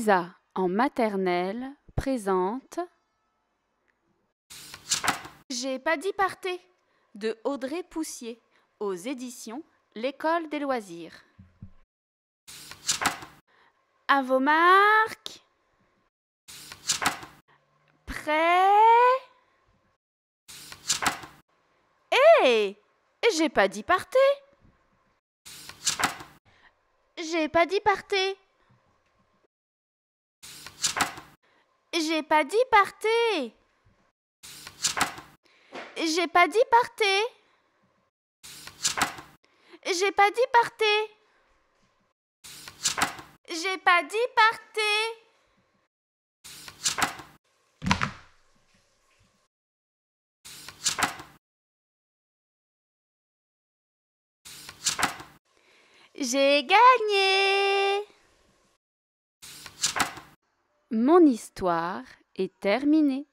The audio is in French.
Lisa en maternelle présente J'ai pas dit partez de Audrey Poussier aux éditions L'école des loisirs. À vos marques. Prêt Hé eh, J'ai pas dit partez J'ai pas dit partez J'ai pas dit partez. J'ai pas dit partez. J'ai pas dit partez. J'ai pas dit partez. J'ai gagné mon histoire est terminée.